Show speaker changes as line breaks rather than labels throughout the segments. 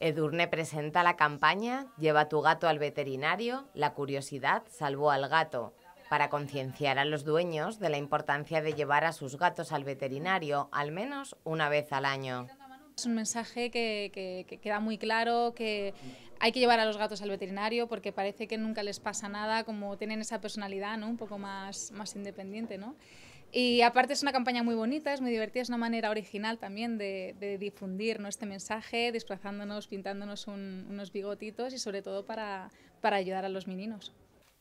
Edurne presenta la campaña Lleva tu gato al veterinario, la curiosidad salvó al gato, para concienciar a los dueños de la importancia de llevar a sus gatos al veterinario al menos una vez al año.
Es un mensaje que, queda muy claro, que hay que llevar a los gatos al veterinario porque parece que nunca les pasa nada, como tienen esa personalidad ¿no? un poco más, más independiente. ¿no? Y aparte es una campaña muy bonita, es muy divertida, es una manera original también de, difundir este mensaje, desplazándonos, pintándonos unos bigotitos y sobre todo para, ayudar a los meninos.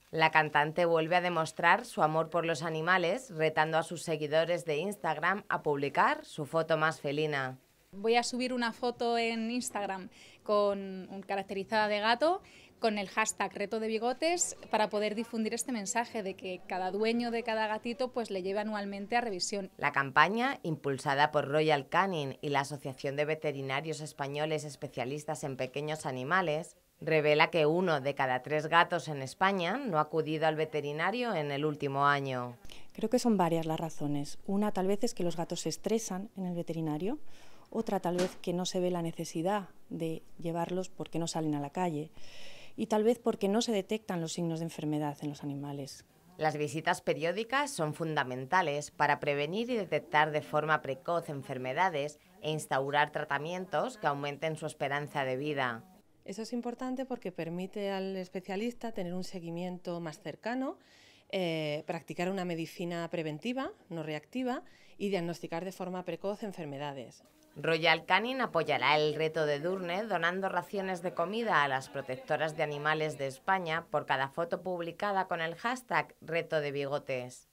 La cantante vuelve a demostrar su amor por los animales, retando a sus seguidores de Instagram a publicar su foto más felina.
Voy a subir una foto en Instagram con caracterizada de gato con el hashtag reto de bigotes para poder difundir este mensaje de que cada dueño de cada gatito pues le lleve anualmente a revisión.
La campaña, impulsada por Royal Canin y la Asociación de Veterinarios Españoles Especialistas en Pequeños Animales, revela que uno de cada tres gatos en España no ha acudido al veterinario en el último año. Creo que son
varias las razones. Una tal vez es que los gatos se estresan en el veterinario, otra tal vez que no se ve la necesidad de llevarlos porque no salen a la calle y tal vez porque no se detectan los signos
de enfermedad en los animales. Las visitas periódicas son fundamentales para prevenir y detectar de forma precoz enfermedades e instaurar tratamientos que aumenten su esperanza de vida.
Eso es importante porque permite al especialista tener un seguimiento más cercano eh, practicar una medicina preventiva, no reactiva,
y diagnosticar de forma precoz enfermedades. Royal Canin apoyará el reto de Durne donando raciones de comida a las protectoras de animales de España por cada foto publicada con el hashtag Reto de Bigotes.